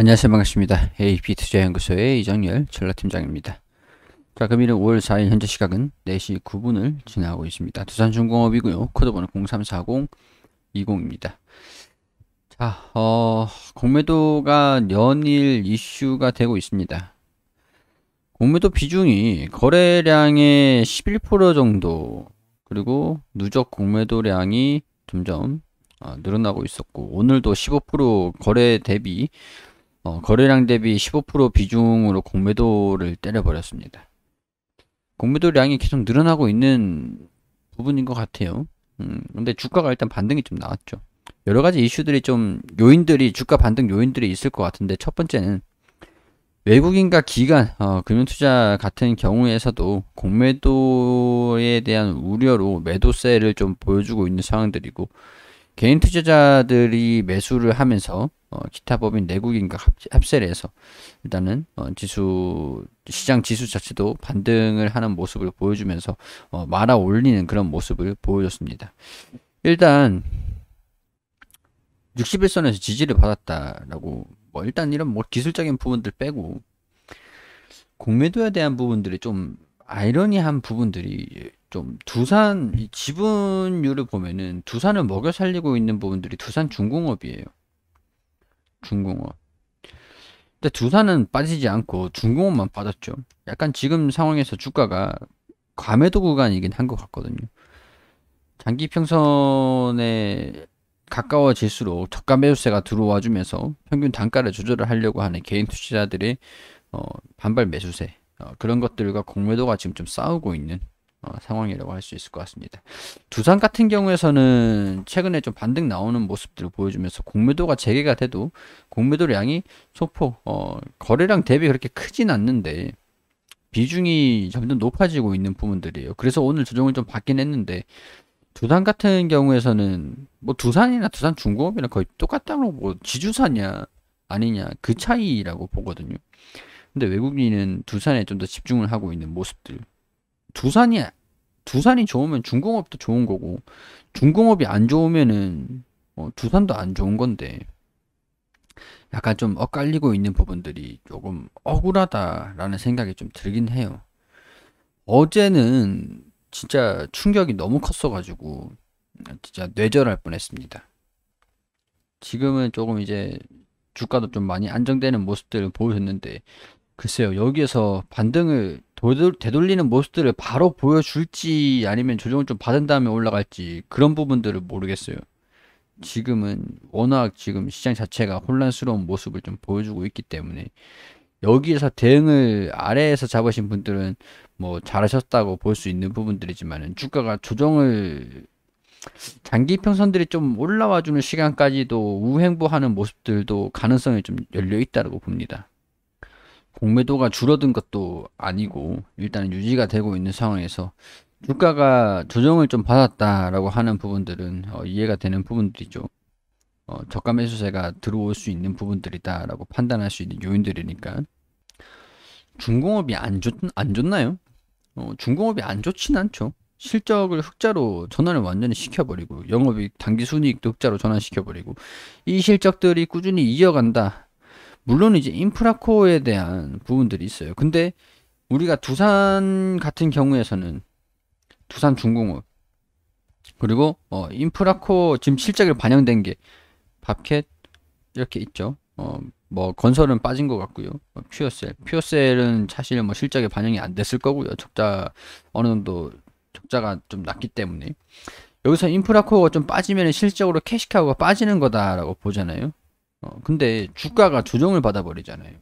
안녕하세요 반갑습니다. AP 투자연구소의 이정열 전라팀장입니다. 자 금일은 5월 4일 현재 시각은 4시 9분을 지나고 있습니다. 두산중공업이고요. 코드번호 034020입니다. 자 어, 공매도가 연일 이슈가 되고 있습니다. 공매도 비중이 거래량의 11% 정도 그리고 누적 공매도량이 점점 어, 늘어나고 있었고 오늘도 15% 거래 대비 어, 거래량 대비 15% 비중으로 공매도를 때려버렸습니다. 공매도량이 계속 늘어나고 있는 부분인 것 같아요. 음, 근데 주가가 일단 반등이 좀 나왔죠. 여러 가지 이슈들이 좀 요인들이 주가 반등 요인들이 있을 것 같은데 첫 번째는 외국인과 기관, 어, 금융투자 같은 경우에서도 공매도에 대한 우려로 매도세를 좀 보여주고 있는 상황들이고 개인 투자자들이 매수를 하면서 어, 기타 법인 내국인과 합세를 해서 일단은 어, 지수 시장 지수 자체도 반등을 하는 모습을 보여주면서 어, 말아 올리는 그런 모습을 보여줬습니다. 일단 61선에서 지지를 받았다라고 뭐 일단 이런 뭐 기술적인 부분들 빼고 공매도에 대한 부분들이 좀 아이러니한 부분들이 좀 두산 이 지분율을 보면은 두산을 먹여 살리고 있는 부분들이 두산 중공업이에요. 중공업. 근데 두산은 빠지지 않고 중공업만 빠졌죠. 약간 지금 상황에서 주가가 과매도 구간이긴 한 것 같거든요. 장기 평선에 가까워질수록 저가 매수세가 들어와주면서 평균 단가를 조절을 하려고 하는 개인 투자자들의 어, 반발 매수세 어, 그런 것들과 공매도가 지금 좀 싸우고 있는 어, 상황이라고 할 수 있을 것 같습니다. 두산 같은 경우에서는 최근에 좀 반등 나오는 모습들을 보여주면서 공매도가 재개가 돼도 공매도량이 소폭 어, 거래량 대비 그렇게 크진 않는데 비중이 점점 높아지고 있는 부분들이에요. 그래서 오늘 조정을 좀 받긴 했는데 두산 같은 경우에서는 뭐 두산이나 두산 중공업이나 거의 똑같다고 뭐 지주사냐 아니냐 그 차이라고 보거든요. 근데 외국인은 두산에 좀 더 집중을 하고 있는 모습들 두산이 두산이 좋으면 중공업도 좋은 거고 중공업이 안 좋으면은 어, 두산도 안 좋은 건데 약간 좀 엇갈리고 있는 부분들이 조금 억울하다라는 생각이 좀 들긴 해요. 어제는 진짜 충격이 너무 컸어가지고 진짜 뇌절할 뻔했습니다. 지금은 조금 이제 주가도 좀 많이 안정되는 모습들을 보여줬는데 글쎄요 여기에서 반등을 도돌, 되돌리는 모습들을 바로 보여줄지 아니면 조정을 좀 받은 다음에 올라갈지 그런 부분들을 모르겠어요. 지금은 워낙 지금 시장 자체가 혼란스러운 모습을 좀 보여주고 있기 때문에 여기에서 대응을 아래에서 잡으신 분들은 뭐 잘하셨다고 볼 수 있는 부분들이지만 주가가 조정을 장기 평선들이 좀 올라와 주는 시간까지도 우행보하는 모습들도 가능성이 좀 열려 있다고 봅니다. 공매도가 줄어든 것도 아니고 일단 유지가 되고 있는 상황에서 주가가 조정을 좀 받았다라고 하는 부분들은 어, 이해가 되는 부분들이죠. 어, 저가 매수세가 들어올 수 있는 부분들이다라고 판단할 수 있는 요인들이니까 중공업이 안, 좋, 안 좋나요? 어, 중공업이 안 좋진 않죠. 실적을 흑자로 전환을 완전히 시켜버리고 영업이 단기 순이익도 흑자로 전환시켜버리고 이 실적들이 꾸준히 이어간다 물론 이제 인프라코어에 대한 부분들이 있어요. 근데 우리가 두산 같은 경우에서는 두산 중공업 그리고 어, 인프라코어 지금 실적에 반영된 게 밥캣 이렇게 있죠. 어, 뭐 건설은 빠진 것 같고요. 어, 퓨어셀, 퓨어셀은 사실 뭐 실적에 반영이 안 됐을 거고요. 적자 어느 정도 적자가 좀 났기 때문에 여기서 인프라코어가 좀 빠지면 실적으로 캐시카우가 빠지는 거다라고 보잖아요. 어, 근데 주가가 조정을 받아버리잖아요.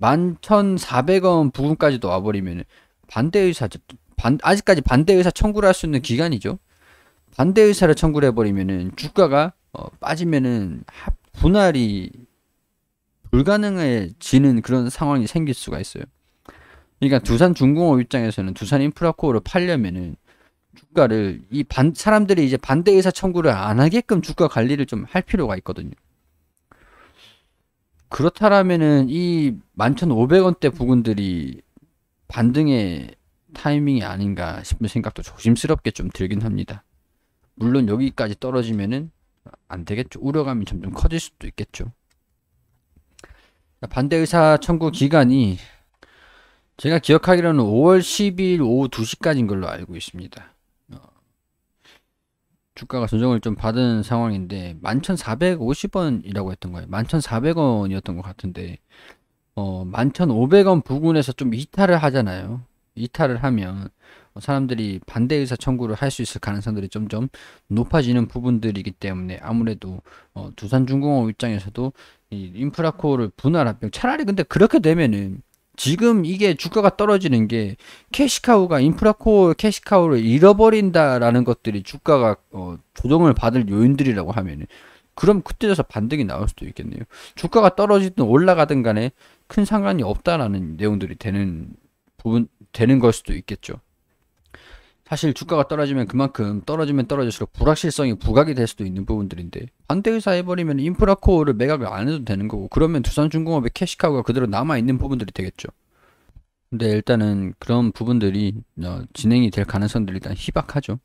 11,400원 부근까지도 와버리면 반대 의사, 반, 아직까지 반대 의사 청구를 할 수 있는 기간이죠. 반대 의사를 청구를 해버리면은 주가가 어, 빠지면은 분할이 불가능해지는 그런 상황이 생길 수가 있어요. 그러니까 두산 중공업 입장에서는 두산 인프라코어를 팔려면은 주가를 이 반, 사람들이 이제 반대 의사 청구를 안 하게끔 주가 관리를 좀 할 필요가 있거든요. 그렇다라면은 이 11,500원대 부근들이 반등의 타이밍이 아닌가 싶은 생각도 조심스럽게 좀 들긴 합니다. 물론 여기까지 떨어지면은 안 되겠죠. 우려감이 점점 커질 수도 있겠죠. 반대 의사 청구 기간이 제가 기억하기로는 5월 12일 오후 2시까지인 걸로 알고 있습니다. 주가가 조정을 좀 받은 상황인데 11,450원이라고 했던 거예요. 11,400원이었던 것 같은데 어 11,500원 부근에서 좀 이탈을 하잖아요. 이탈을 하면 사람들이 반대 의사 청구를 할 수 있을 가능성들이 점점 높아지는 부분들이기 때문에 아무래도 어, 두산중공업 입장에서도 이 인프라코어를 분할합병 차라리 근데 그렇게 되면은 지금 이게 주가가 떨어지는 게 캐시카우가 인프라코어 캐시카우를 잃어버린다라는 것들이 주가가 어, 조정을 받을 요인들이라고 하면은 그럼 그때 돼서 반등이 나올 수도 있겠네요. 주가가 떨어지든 올라가든 간에 큰 상관이 없다라는 내용들이 되는 부분 되는 걸 수도 있겠죠. 사실 주가가 떨어지면 그만큼 떨어지면 떨어질수록 불확실성이 부각이 될 수도 있는 부분들인데 반대 의사해버리면 인프라코어를 매각을 안 해도 되는 거고 그러면 두산중공업의 캐시카우가 그대로 남아있는 부분들이 되겠죠. 근데 일단은 그런 부분들이 어, 진행이 될 가능성들이 일단 희박하죠.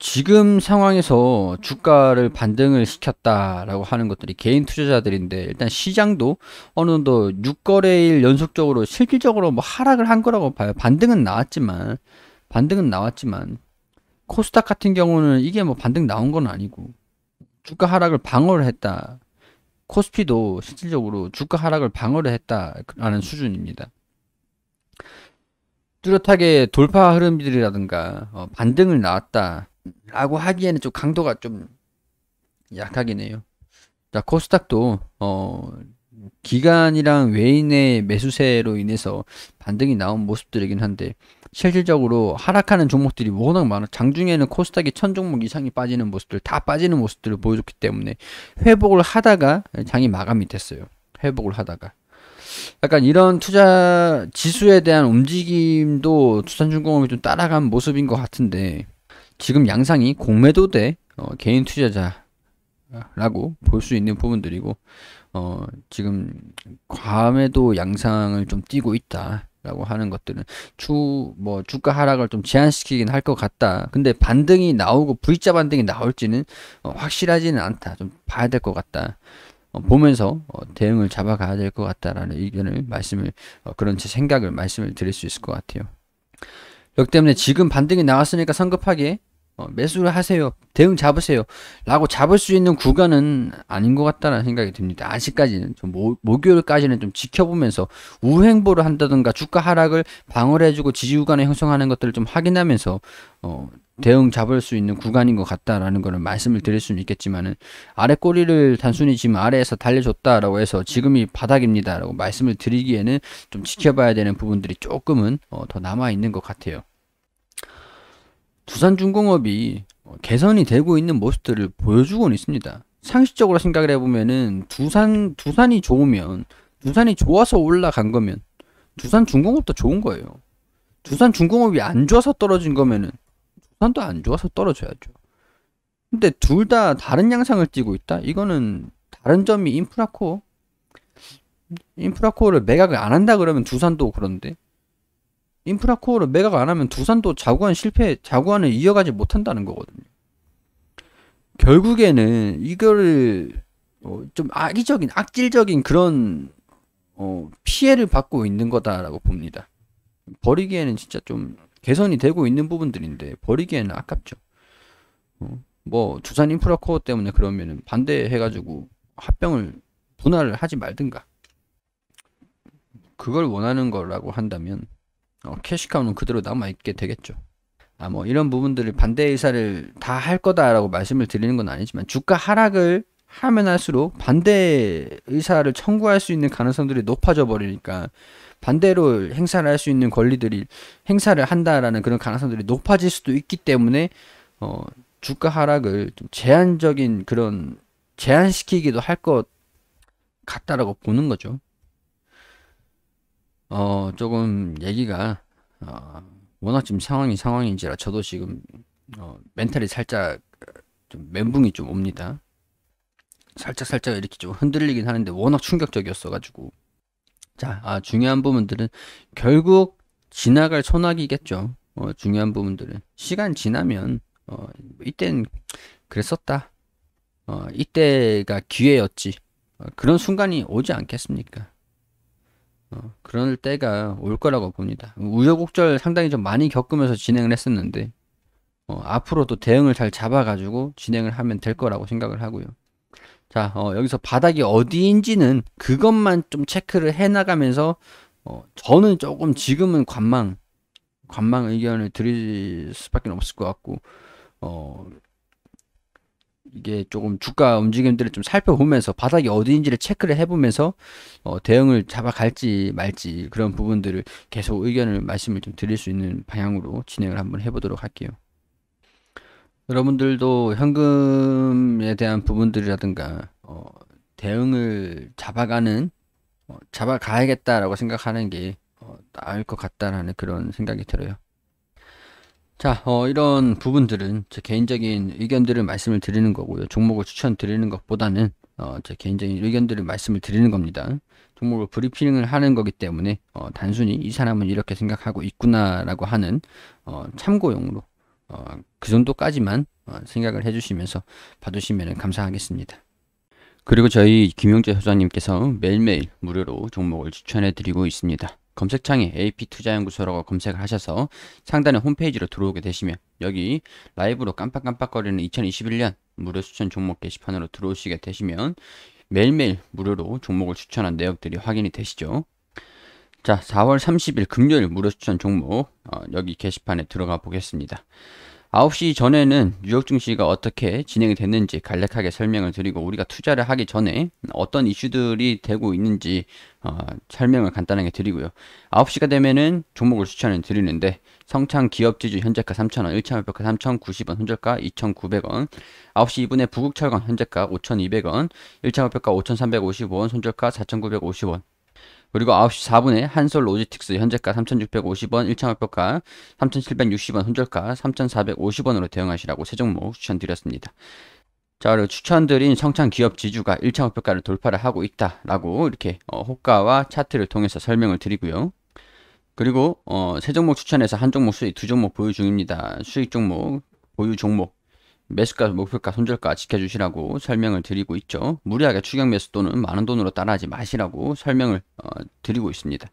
지금 상황에서 주가를 반등을 시켰다라고 하는 것들이 개인 투자자들인데 일단 시장도 어느 정도 6거래일 연속적으로 실질적으로 뭐 하락을 한 거라고 봐요. 반등은 나왔지만 반등은 나왔지만 코스닥 같은 경우는 이게 뭐 반등 나온 건 아니고 주가 하락을 방어를 했다. 코스피도 실질적으로 주가 하락을 방어를 했다라는 수준입니다. 뚜렷하게 돌파 흐름들이라든가 어, 반등을 나왔다라고 하기에는 좀 강도가 좀 약하긴 해요. 자 코스닥도 어, 기간이랑 외인의 매수세로 인해서 반등이 나온 모습들이긴 한데 실질적으로 하락하는 종목들이 워낙 많아 장중에는 코스닥이 천 종목 이상이 빠지는 모습들 다 빠지는 모습들을 보여줬기 때문에 회복을 하다가 장이 마감이 됐어요 회복을 하다가 약간 이런 투자 지수에 대한 움직임도 두산중공업이 좀 따라간 모습인 것 같은데 지금 양상이 공매도 대 어, 개인 투자자라고 볼 수 있는 부분들이고 어, 지금 과매도 양상을 좀 띄고 있다 라고 하는 것들은 주뭐 주가 하락을 좀 제한시키긴 할 것 같다. 근데 반등이 나오고 V자 반등이 나올지는 어, 확실하지는 않다. 좀 봐야 될 것 같다. 어, 보면서 어, 대응을 잡아가야 될 것 같다라는 의견을 말씀을 어, 그런 제 생각을 말씀을 드릴 수 있을 것 같아요. 그렇기 때문에 지금 반등이 나왔으니까 성급하게 어, 매수를 하세요. 대응 잡으세요. 라고 잡을 수 있는 구간은 아닌 것 같다는 생각이 듭니다. 아직까지는 좀 모, 목요일까지는 좀 지켜보면서 우행보를 한다든가 주가 하락을 방어를 해주고 지지 구간을 형성하는 것들을 좀 확인하면서 어, 대응 잡을 수 있는 구간인 것 같다라는 거는 말씀을 드릴 수는 있겠지만은 아래 꼬리를 단순히 지금 아래에서 달려줬다라고 해서 지금이 바닥입니다라고 말씀을 드리기에는 좀 지켜봐야 되는 부분들이 조금은 어, 더 남아 있는 것 같아요. 두산중공업이 개선이 되고 있는 모습들을 보여주곤 있습니다. 상식적으로 생각을 해보면은 두산 두산이 좋으면 두산이 좋아서 올라간 거면 두산 중공업도 좋은 거예요. 두산 중공업이 안 좋아서 떨어진 거면은 두산도 안 좋아서 떨어져야죠. 근데 둘 다 다른 양상을 띄고 있다. 이거는 다른 점이 인프라코 인프라코를 매각을 안 한다 그러면 두산도 그런데 인프라 코어를 매각 안 하면 두산도 자구안 실패, 자구안을 이어가지 못한다는 거거든요. 결국에는 이거를 어, 좀 악의적인, 악질적인 그런 어, 피해를 받고 있는 거다라고 봅니다. 버리기에는 진짜 좀 개선이 되고 있는 부분들인데 버리기에는 아깝죠. 어, 뭐 두산 인프라 코어 때문에 그러면 반대해가지고 합병을 분할을 하지 말든가 그걸 원하는 거라고 한다면 어, 캐시카운는 그대로 남아있게 되겠죠. 아, 뭐, 이런 부분들을 반대 의사를 다 할 거다라고 말씀을 드리는 건 아니지만, 주가 하락을 하면 할수록 반대 의사를 청구할 수 있는 가능성들이 높아져 버리니까, 반대로 행사를 할 수 있는 권리들이 행사를 한다라는 그런 가능성들이 높아질 수도 있기 때문에, 어, 주가 하락을 좀 제한적인 그런, 제한시키기도 할 것 같다라고 보는 거죠. 어, 조금 얘기가, 어, 워낙 지금 상황이 상황인지라 저도 지금, 어, 멘탈이 살짝 좀 멘붕이 좀 옵니다. 살짝 살짝 이렇게 좀 흔들리긴 하는데 워낙 충격적이었어가지고. 자, 아, 중요한 부분들은 결국 지나갈 소나기겠죠. 어, 중요한 부분들은. 시간 지나면, 어, 뭐 이땐 그랬었다. 어, 이때가 기회였지. 어, 그런 순간이 오지 않겠습니까? 어, 그럴 때가 올 거라고 봅니다. 우여곡절 상당히 좀 많이 겪으면서 진행을 했었는데 어, 앞으로도 대응을 잘 잡아가지고 진행을 하면 될 거라고 생각을 하고요. 자 어, 여기서 바닥이 어디인지는 그것만 좀 체크를 해나가면서 어, 저는 조금 지금은 관망 관망 의견을 드릴 수밖에 없을 것 같고 어, 이게 조금 주가 움직임들을 좀 살펴보면서 바닥이 어디인지를 체크를 해보면서 어, 대응을 잡아갈지 말지 그런 부분들을 계속 의견을 말씀을 좀 드릴 수 있는 방향으로 진행을 한번 해보도록 할게요. 여러분들도 현금에 대한 부분들이라든가 어, 대응을 잡아가는 어, 잡아가야겠다라고 생각하는 게 어, 나을 것 같다라는 그런 생각이 들어요. 자, 어, 이런 부분들은 제 개인적인 의견들을 말씀을 드리는 거고요. 종목을 추천드리는 것보다는 어, 제 개인적인 의견들을 말씀을 드리는 겁니다. 종목을 브리핑을 하는 거기 때문에 어, 단순히 이 사람은 이렇게 생각하고 있구나라고 하는 어, 참고용으로 어, 그 정도까지만 어, 생각을 해주시면서 봐주시면 감사하겠습니다. 그리고 저희 김용재 소장님께서 매일매일 무료로 종목을 추천해드리고 있습니다. 검색창에 AP투자연구소라고 검색을 하셔서 상단의 홈페이지로 들어오게 되시면 여기 라이브로 깜빡깜빡거리는 2021년 무료 추천 종목 게시판으로 들어오시게 되시면 매일매일 무료로 종목을 추천한 내역들이 확인이 되시죠. 자, 4월 30일 금요일 무료 추천 종목 어, 여기 게시판에 들어가 보겠습니다. 9시 전에는 뉴욕 증시가 어떻게 진행이 됐는지 간략하게 설명을 드리고 우리가 투자를 하기 전에 어떤 이슈들이 되고 있는지 어, 설명을 간단하게 드리고요. 9시가 되면은 종목을 추천을 드리는데 성창 기업지주 현재가 3,000원, 1차 목표가 3,090원, 손절가 2,900원, 9시 2분에 부국철강 현재가 5,200원, 1차 목표가 5,355원, 손절가 4,950원, 그리고 9시 4분에 한솔 로지틱스 현재가 3,650원, 1차목표가 3,760원, 손절가 3,450원으로 대응하시라고 세 종목 추천드렸습니다. 자, 그리고 추천드린 성창 기업 지주가 1차목표가를 돌파를 하고 있다라고 이렇게 어, 호가와 차트를 통해서 설명을 드리고요. 그리고 어, 세 종목 추천해서 한 종목 수익, 두 종목 보유 중입니다. 수익 종목, 보유 종목 매수가, 목표가, 손절가 지켜주시라고 설명을 드리고 있죠. 무리하게 추격 매수 또는 많은 돈으로 따라하지 마시라고 설명을 어, 드리고 있습니다.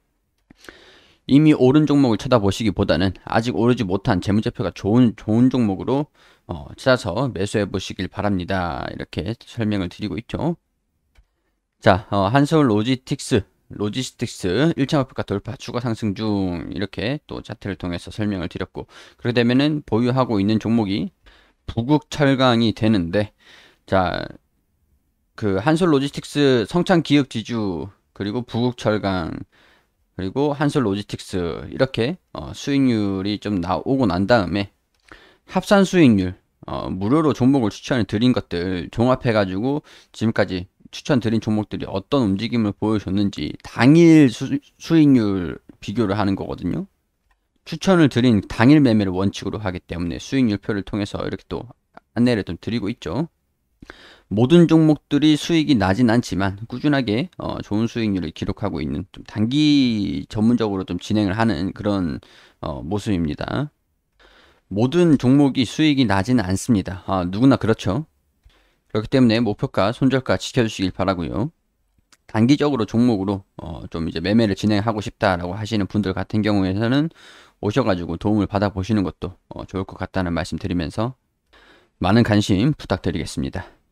이미 오른 종목을 쳐다보시기보다는 아직 오르지 못한 재무제표가 좋은 좋은 종목으로 어, 찾아서 매수해 보시길 바랍니다. 이렇게 설명을 드리고 있죠. 자, 어, 한서울 로지틱스 로지스틱스 1차 목표가 돌파 추가 상승 중 이렇게 또 차트를 통해서 설명을 드렸고 그렇게 되면은 보유하고 있는 종목이 부국 철강이 되는데 자 그 한솔 로지스틱스 성창 기역 지주 그리고 부국 철강 그리고 한솔 로지스틱스 이렇게 어, 수익률이 좀 나오고 난 다음에 합산 수익률 어, 무료로 종목을 추천해 드린 것들 종합해 가지고 지금까지 추천드린 종목들이 어떤 움직임을 보여줬는지 당일 수, 수익률 비교를 하는 거거든요 추천을 드린 당일 매매를 원칙으로 하기 때문에 수익률표를 통해서 이렇게 또 안내를 좀 드리고 있죠. 모든 종목들이 수익이 나진 않지만 꾸준하게 어, 좋은 수익률을 기록하고 있는 좀 단기 전문적으로 좀 진행을 하는 그런 어, 모습입니다. 모든 종목이 수익이 나지는 않습니다. 아, 누구나 그렇죠. 그렇기 때문에 목표가, 손절가 지켜주시길 바라고요. 단기적으로 종목으로 어, 좀 이제 매매를 진행하고 싶다라고 하시는 분들 같은 경우에는 오셔가지고 도움을 받아보시는 것도 어, 좋을 것 같다는 말씀 드리면서 많은 관심 부탁드리겠습니다.